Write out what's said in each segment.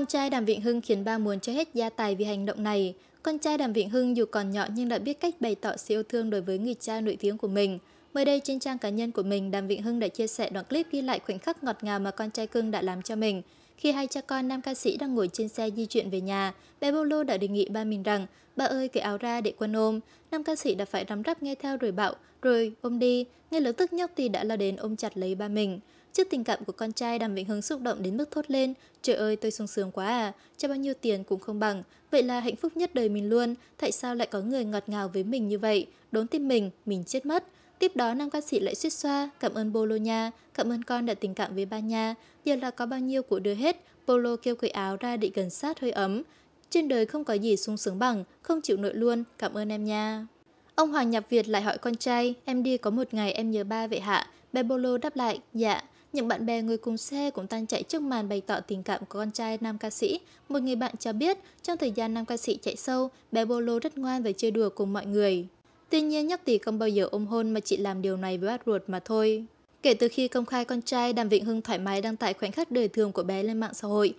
Con trai Đàm Vịnh Hưng khiến ba muốn cho hết gia tài vì hành động này. Con trai Đàm Vịnh Hưng dù còn nhỏ nhưng đã biết cách bày tỏ sự yêu thương đối với người cha nổi tiếng của mình. Mới đây trên trang cá nhân của mình, Đàm Vịnh Hưng đã chia sẻ đoạn clip ghi lại khoảnh khắc ngọt ngào mà con trai cưng đã làm cho mình. Khi hai cha con nam ca sĩ đang ngồi trên xe di chuyển về nhà, bé Bolo đã đề nghị ba mình rằng, ba ơi cởi áo ra để quân ôm. Nam ca sĩ đã phải rắm rắp nghe theo rồi bạo, rồi ôm đi, ngay lập tức nhóc thì đã lao đến ôm chặt lấy ba mình. Trước tình cảm của con trai Đàm Vĩnh Hưng xúc động đến mức thốt lên Trời ơi tôi sung sướng quá à, cho bao nhiêu tiền cũng không bằng Vậy là hạnh phúc nhất đời mình luôn Tại sao lại có người ngọt ngào với mình như vậy Đốn tim mình, mình chết mất Tiếp đó nam ca sĩ lại suýt xoa Cảm ơn Bologna, cảm ơn con đã tình cảm với ba nha Giờ là có bao nhiêu của đưa hết Polo kêu cởi áo ra để gần sát hơi ấm Trên đời không có gì sung sướng bằng Không chịu nội luôn, cảm ơn em nha Ông Hoàng nhập Việt lại hỏi con trai Em đi có một ngày em nhớ ba vậy hạ Bé Bolo đáp lại, dạ những bạn bè người cùng xe cũng tan chạy trước màn bày tỏ tình cảm của con trai nam ca sĩ. Một người bạn cho biết, trong thời gian nam ca sĩ chạy sâu, bé Bolo rất ngoan và chơi đùa cùng mọi người. Tuy nhiên Nhóc tỷ không bao giờ ôm hôn mà chỉ làm điều này với bác ruột mà thôi. Kể từ khi công khai con trai, Đàm Vĩnh Hưng thoải mái đăng tải khoảnh khắc đời thường của bé lên mạng xã hội,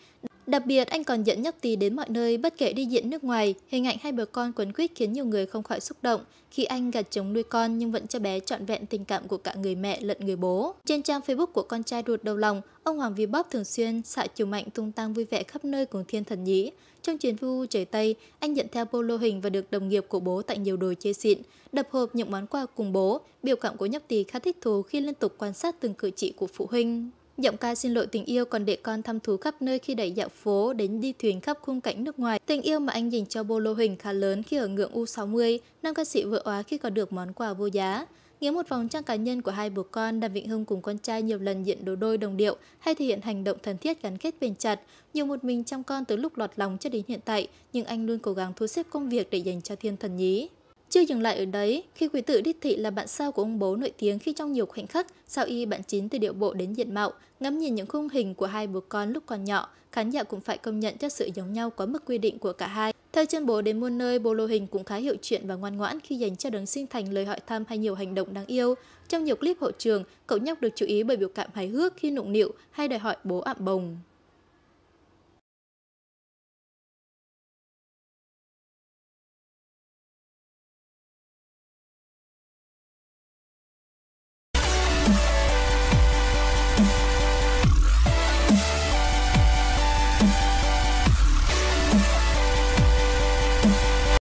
Đặc biệt, anh còn dẫn nhóc tí đến mọi nơi bất kể đi diễn nước ngoài, hình ảnh hai bờ con quấn quýt khiến nhiều người không khỏi xúc động khi anh gạt chống nuôi con nhưng vẫn cho bé trọn vẹn tình cảm của cả người mẹ lẫn người bố. Trên trang Facebook của con trai ruột đầu lòng, ông Hoàng Vi Bóp thường xuyên xạ chiều mạnh tung tăng vui vẻ khắp nơi cùng thiên thần nhĩ. Trong chuyến vu trời Tây, anh nhận theo polo hình và được đồng nghiệp của bố tại nhiều đồi chơi xịn, đập hộp những món quà cùng bố. Biểu cảm của nhóc tí khá thích thú khi liên tục quan sát từng cử chỉ của phụ huynh. Giọng ca xin lỗi tình yêu còn để con thăm thú khắp nơi khi đẩy dạo phố đến đi thuyền khắp khung cảnh nước ngoài. Tình yêu mà anh dành cho Bolo Huỳnh khá lớn khi ở ngưỡng U60, nam ca sĩ vỡ óa khi có được món quà vô giá. Nghĩa một vòng trang cá nhân của hai bố con, Đàm vịnh Hưng cùng con trai nhiều lần diện đồ đôi đồng điệu hay thể hiện hành động thân thiết gắn kết bền chặt. Nhiều một mình trong con từ lúc lọt lòng cho đến hiện tại, nhưng anh luôn cố gắng thu xếp công việc để dành cho thiên thần nhí. Chưa dừng lại ở đấy, khi quý tử đích thị là bạn sao của ông bố nổi tiếng khi trong nhiều khoảnh khắc, sao y bạn chín từ điệu bộ đến diện mạo, ngắm nhìn những khung hình của hai bố con lúc còn nhỏ, khán giả cũng phải công nhận cho sự giống nhau có mức quy định của cả hai. Thời chân bố đến muôn nơi, bố lô hình cũng khá hiệu chuyện và ngoan ngoãn khi dành cho đấng sinh thành lời hỏi thăm hay nhiều hành động đáng yêu. Trong nhiều clip hậu trường, cậu nhóc được chú ý bởi biểu cảm hài hước khi nụng nịu hay đòi hỏi bố ạm bồng.